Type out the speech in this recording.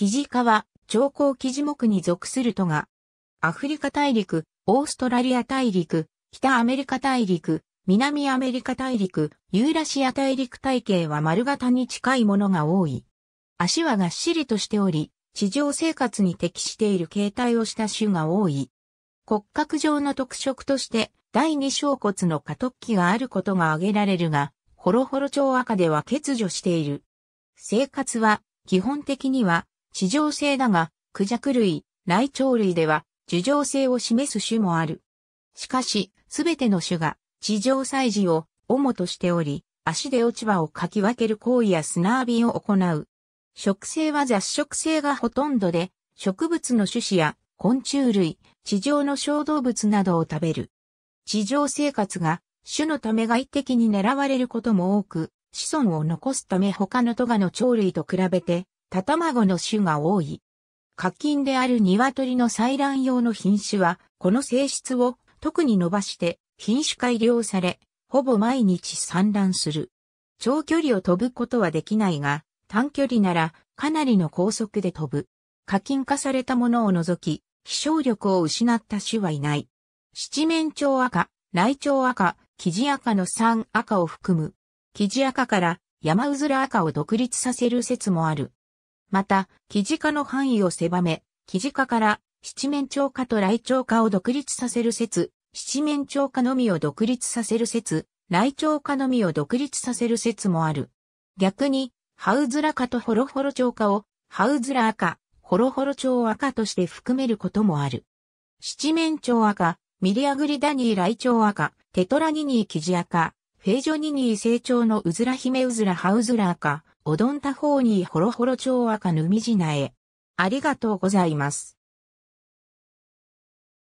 キジ科は、長江キジ目に属するとが、アフリカ大陸、オーストラリア大陸、北アメリカ大陸、南アメリカ大陸、ユーラシア大陸体系は丸型に近いものが多い。足はがっしりとしており、地上生活に適している形態をした種が多い。骨格上の特色として、第二小骨の過突起があることが挙げられるが、ホロホロ蝶赤では欠如している。生活は、基本的には、地上性だが、クジャク類、ョウ類では、樹上性を示す種もある。しかし、すべての種が、地上祭事を、主としており、足で落ち葉をかき分ける行為や砂浴びを行う。植生は雑食性がほとんどで、植物の種子や昆虫類、地上の小動物などを食べる。地上生活が種のため外敵に狙われることも多く、子孫を残すため他のトガの鳥類と比べてタ卵の種が多い。課金である鶏の採卵用の品種は、この性質を特に伸ばして品種改良され、ほぼ毎日産卵する。長距離を飛ぶことはできないが、短距離ならかなりの高速で飛ぶ。課金化されたものを除き、飛翔力を失った種はいない。七面鳥赤、雷鳥赤、キジ赤の3赤を含む。キジ赤から山うずら赤を独立させる説もある。また、キジ化の範囲を狭め、キジ化から七面鳥化と雷鳥化を独立させる説、七面鳥化のみを独立させる説、雷鳥化のみを独立させる説もある。逆に、ハウズラ化とホロホロ鳥化を、ハウズラ赤、ホロホロ鳥赤として含めることもある。七面鳥赤、ミリアグリダニー雷鳥赤、テトラニニーキジ赤、フェイジョニニー成長のウズラヒメウズラハウズラ赤、おどんたほうにほろほろ超赤ぬみじなえ。ありがとうございます。